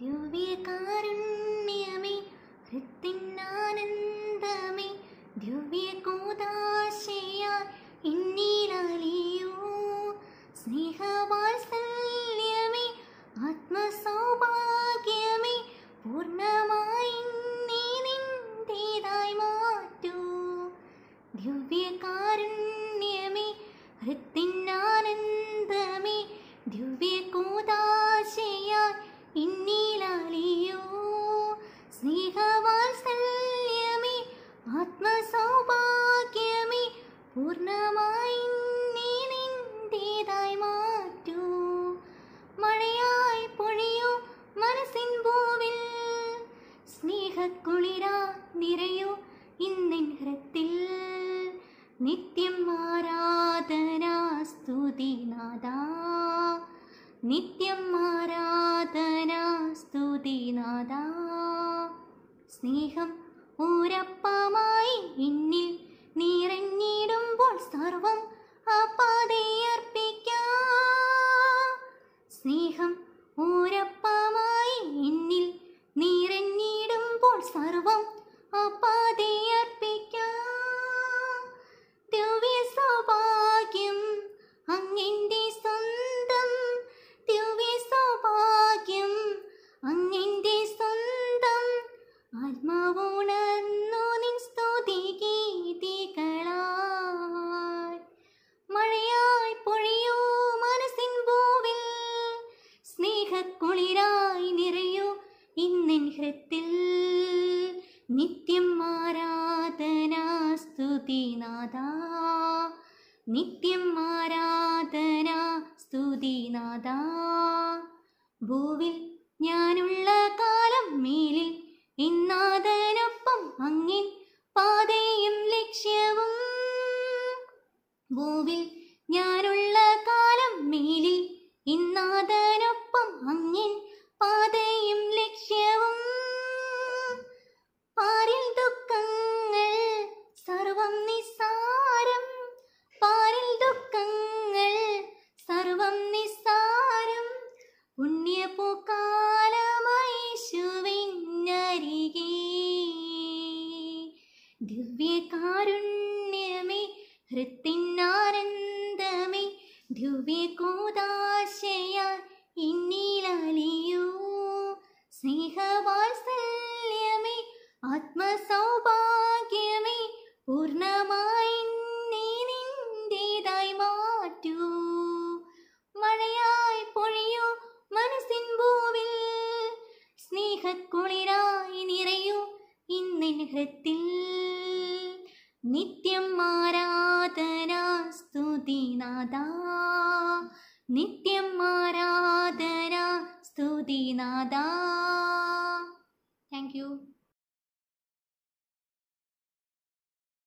ദിവ്യകാരുണ്യമേ ഹൃത്തിനാനന്ദമേ ദിവ്യകൂതാശയാൽ ഇന്നീരലിയൂ സ്നേഹവാത്സല്യമേ ആത്മസൗഭാഗ്യമേ പൂർണ്ണമായി നീനിന്റേതായി മാറ്റൂ ദിവ്യകാരുണ്യമേ ഹൃത്തിനാനന്ദമേ ദിവ്യ പൂർണ്ണമായി നീ നിന്റേതായി മാറ്റൂ മഴയായി പൊഴിയൂ മനസ്സിൻ പൂവിൽ സ്നേഹക്കുളിരാ നിറയൂ ഇന്നിൻ ഹൃത്തിൽ നിത്യം ആരാധനാ സ്തുതിനാഥ നിത്യം ആരാധനാ സ്തുതിനാഥ സ്നേഹം ഊരപ്പമായി ഇന്നിൽ നീറേ வருவோம் அப்பா നിൻഹൃത്തിൽ നിത്യം നാദാ നിത്യം സ്തുതി നാദാ ഭൂവിൽ ഞാനുള്ള കാലം മേലിൽ ഇന്നാഥനൊപ്പം അങ്ങിൻ പാതയും ലക്ഷ്യവും ഭൂവിൽ ഞാനുള്ള കാലം മേലിൽ ഇന്നാഥ ദിവ്യകാരുണ്യമേ ഹൃത്തിനാനന്ദമേ ദിവ്യകോദാശയ എന്നിലലിയൂ സ്നേഹവാത്സല്യമേ ആത്മസൗഭാഗ്യമേ പൂർണ്ണമായി നിന്റേതായി മാറ്റൂ മഴയായി പൊഴിയൂ മനസ്സിൻ ഭൂവിൽ സ്നേഹക്കുളിരായി നിറയൂ ഇന്നിൻ ഹൃത്തിൽ നിത്യം സ്തുതി സ്തുതിനാഥാ നിത്യം ആരാധന സ്തുതിനാഥാ താങ്ക് യു